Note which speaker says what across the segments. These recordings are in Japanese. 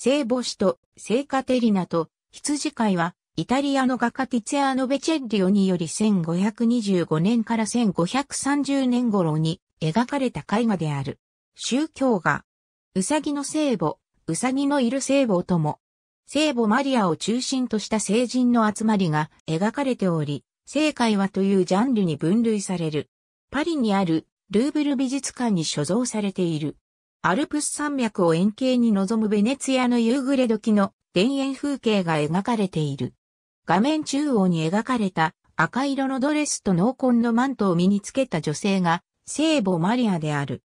Speaker 1: 聖母子と聖カテリナと羊飼いは、イタリアの画家ティツェアノ・ベチェッリオにより1525年から1530年頃に描かれた絵画である。宗教画。ウサギの聖母、ウサギのいる聖母とも、聖母マリアを中心とした聖人の集まりが描かれており、聖会話というジャンルに分類される。パリにあるルーブル美術館に所蔵されている。アルプス山脈を円形に望むベネツィアの夕暮れ時の田園風景が描かれている。画面中央に描かれた赤色のドレスと濃紺のマントを身につけた女性が聖母マリアである。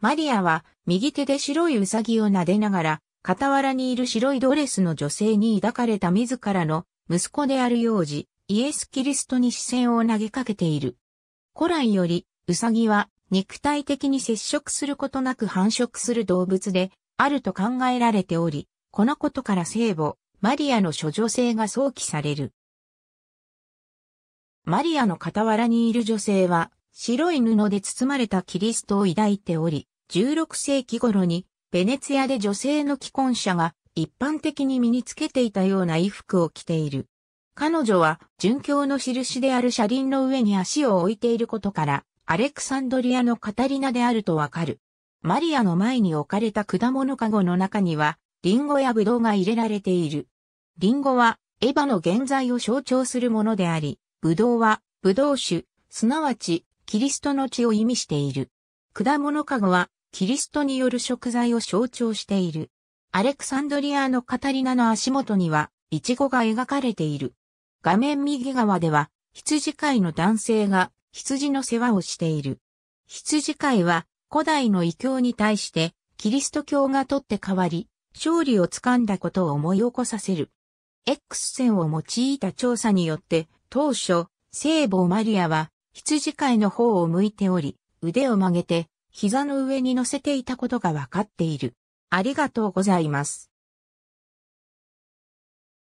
Speaker 1: マリアは右手で白いウサギを撫でながら、傍らにいる白いドレスの女性に抱かれた自らの息子である幼児、イエス・キリストに視線を投げかけている。古来より、ウサギは肉体的に接触することなく繁殖する動物で、あると考えられており、このことから聖母、マリアの処女性が想起される。マリアの傍らにいる女性は、白い布で包まれたキリストを抱いており、16世紀頃に、ベネツィアで女性の既婚者が一般的に身につけていたような衣服を着ている。彼女は、殉教の印である車輪の上に足を置いていることから、アレクサンドリアのカタリナであるとわかる。マリアの前に置かれた果物かごの中には、リンゴやブドウが入れられている。リンゴは、エヴァの現在を象徴するものであり、ブドウは、ブドウ種、すなわち、キリストの血を意味している。果物かごは、キリストによる食材を象徴している。アレクサンドリアのカタリナの足元には、イチゴが描かれている。画面右側では、羊飼いの男性が羊の世話をしている。羊飼いは古代の異教に対してキリスト教が取って代わり、勝利を掴んだことを思い起こさせる。X 線を用いた調査によって、当初、聖母マリアは羊飼いの方を向いており、腕を曲げて膝の上に乗せていたことがわかっている。ありがとうございます。